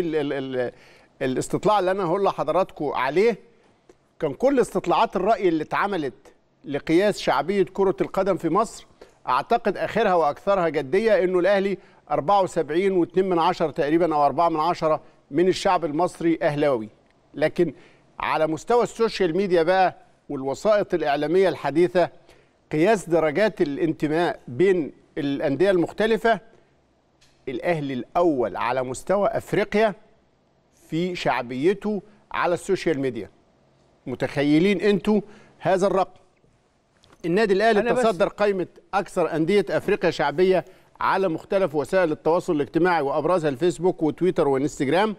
ال ال ال الاستطلاع اللي انا هقول لحضراتكم عليه كان كل استطلاعات الراي اللي اتعملت لقياس شعبيه كره القدم في مصر اعتقد اخرها واكثرها جديه انه الاهلي 74 و2 من تقريبا او 4 من عشرة من الشعب المصري اهلاوي لكن على مستوى السوشيال ميديا بقى والوسائط الاعلاميه الحديثه قياس درجات الانتماء بين الانديه المختلفه الاهلي الاول على مستوى افريقيا في شعبيته على السوشيال ميديا متخيلين انتوا هذا الرقم النادي الاهلي تصدر قائمه اكثر انديه افريقيا شعبيه على مختلف وسائل التواصل الاجتماعي وابرزها الفيسبوك وتويتر وانستجرام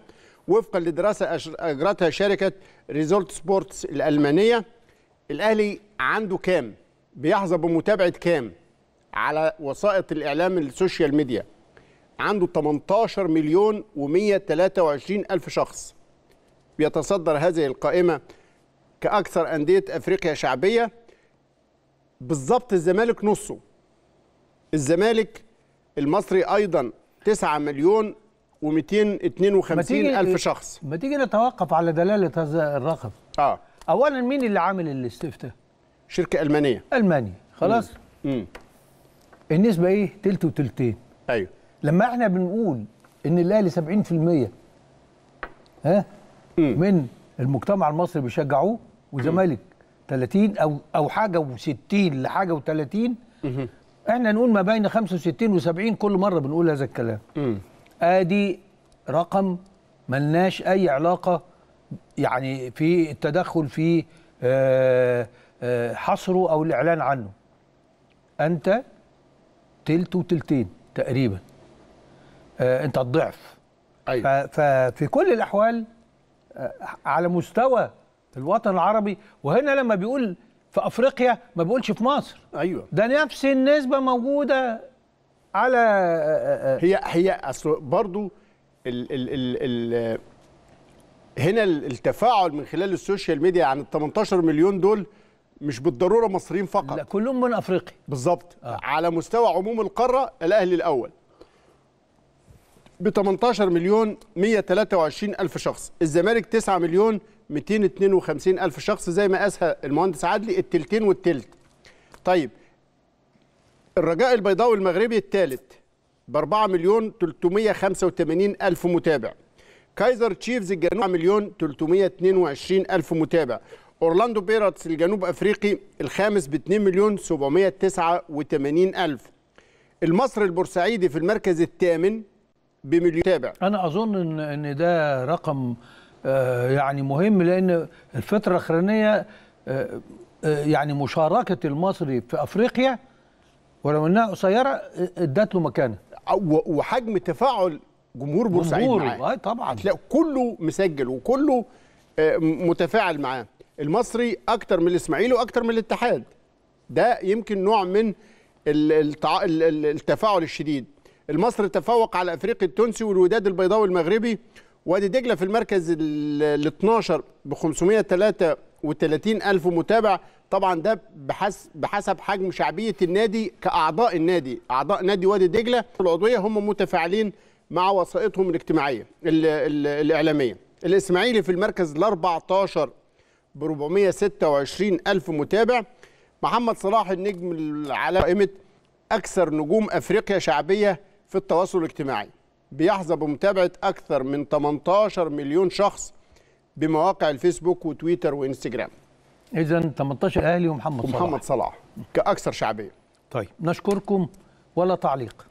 وفقا لدراسه اجرتها شركه ريزولت سبورتس الالمانيه الاهلي عنده كام بيحظى بمتابعه كام على وسائط الاعلام السوشيال ميديا عنده 18 مليون و123 ألف شخص بيتصدر هذه القائمة كأكثر أندية أفريقيا شعبية بالظبط الزمالك نصه الزمالك المصري أيضا 9 مليون و252 ألف شخص ما تيجي نتوقف على دلالة هذا الرقم آه. أولا مين اللي عامل الاستفتاء؟ شركة ألمانية ألمانية خلاص؟ مم. مم. النسبة إيه؟ تلت وتلتين أيوه لما احنا بنقول ان الاهلي 70% ها من المجتمع المصري بيشجعوه والزمالك 30 او او حاجه و60 لحاجه و30 احنا نقول ما بين 65 و70 كل مره بنقول هذا الكلام ادي رقم ملناش اي علاقه يعني في التدخل في آه، آه، حصره او الاعلان عنه انت تلت وتلتين تقريبا آه، انت الضعف أيوة. ففي كل الاحوال آه، على مستوى الوطن العربي وهنا لما بيقول في افريقيا ما بيقولش في مصر ايوه ده نفس النسبه موجوده على آه، هي هي اصل برضو الـ الـ الـ الـ هنا التفاعل من خلال السوشيال ميديا عن ال 18 مليون دول مش بالضروره مصريين فقط لا كلهم من افريقيا بالظبط آه. على مستوى عموم القاره الاهلي الاول ب 18 مليون 123 ألف شخص الزمالك 9 مليون 252 ألف شخص زي ما قاسها المهندس عدلي التلتين والتلت طيب الرجاء البيضاوي المغربي الثالث ب 4 مليون 385 ألف متابع كايزر تشيفز الجنوب مليون 322 ألف متابع اورلاندو بيرتس الجنوب افريقي الخامس ب 2 مليون 789 الف المصري البورسعيدي في المركز الثامن بمليون تابع انا اظن ان ان ده رقم آه، يعني مهم لان الفتره الاخرانيه آه، آه، يعني مشاركه المصري في افريقيا ولو انها قصيره ادت له مكانه وحجم تفاعل جمهور بورسعيد معاه طبعا هتلاقي كله مسجل وكله متفاعل معاه المصري اكتر من الاسماعيلي واكتر من الاتحاد ده يمكن نوع من التفاعل الشديد المصري تفوق على افريقي التونسي والوداد البيضاوي المغربي وادي دجله في المركز ال 12 ب 533 الف متابع طبعا ده بحسب بحسب حجم شعبيه النادي كاعضاء النادي اعضاء نادي وادي دجله العضويه هم متفاعلين مع وسائطهم الاجتماعيه الـ الـ الاعلاميه الاسماعيلي في المركز ال 14 ب 426 الف متابع محمد صلاح النجم على قائمه اكثر نجوم افريقيا شعبيه في التواصل الاجتماعي بيحظى بمتابعة أكثر من 18 مليون شخص بمواقع الفيسبوك وتويتر وإنستجرام إذا 18 أهلي ومحمد صلاح ومحمد صلاح كأكثر شعبية طيب نشكركم ولا تعليق